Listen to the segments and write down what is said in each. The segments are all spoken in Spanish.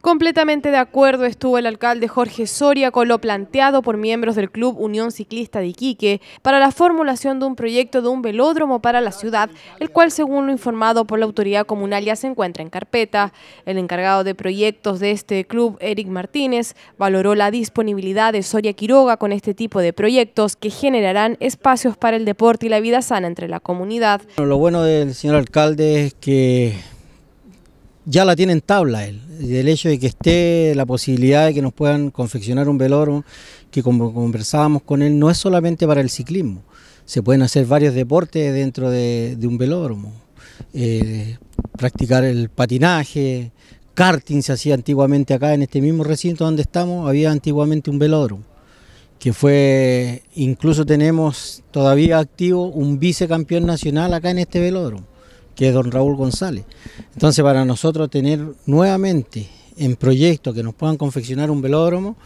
Completamente de acuerdo estuvo el alcalde Jorge Soria con lo planteado por miembros del Club Unión Ciclista de Iquique para la formulación de un proyecto de un velódromo para la ciudad, el cual según lo informado por la autoridad comunal ya se encuentra en carpeta. El encargado de proyectos de este club, Eric Martínez, valoró la disponibilidad de Soria Quiroga con este tipo de proyectos que generarán espacios para el deporte y la vida sana entre la comunidad. lo bueno del señor alcalde es que ya la tiene en tabla él. El hecho de que esté la posibilidad de que nos puedan confeccionar un velódromo, que como conversábamos con él, no es solamente para el ciclismo. Se pueden hacer varios deportes dentro de, un velódromo. Eh, practicar el patinaje, karting se hacía antiguamente acá en este mismo recinto donde estamos, había antiguamente un velódromo que fue, incluso tenemos todavía activo un vicecampeón nacional acá en este velódromo que es don Raúl González. Entonces, para nosotros tener nuevamente en proyecto que nos puedan confeccionar un velódromo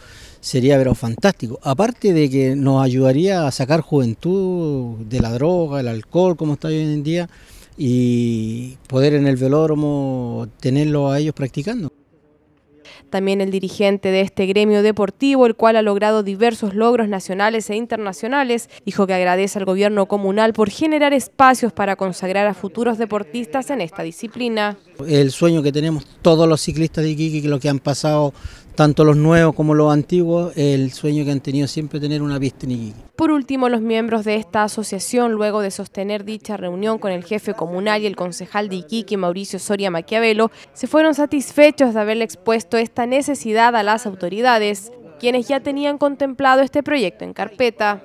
sería fantástico. Aparte de que nos ayudaría a sacar juventud de la droga, el alcohol, como está hoy en día, y poder en el velódromo tenerlo a ellos practicando también el dirigente de este gremio deportivo, el cual ha logrado diversos logros nacionales e internacionales, dijo que agradece al gobierno comunal por generar espacios para consagrar a futuros deportistas en esta disciplina. El sueño que tenemos todos los ciclistas de Iquique, lo que han pasado, tanto los nuevos como los antiguos, el sueño que han tenido siempre tener una pista en Iquique. Por último, los miembros de esta asociación, luego de sostener dicha reunión con el jefe comunal y el concejal de Iquique, Mauricio Soria Maquiavelo, se fueron satisfechos de haberle expuesto esta necesidad a las autoridades, quienes ya tenían contemplado este proyecto en carpeta.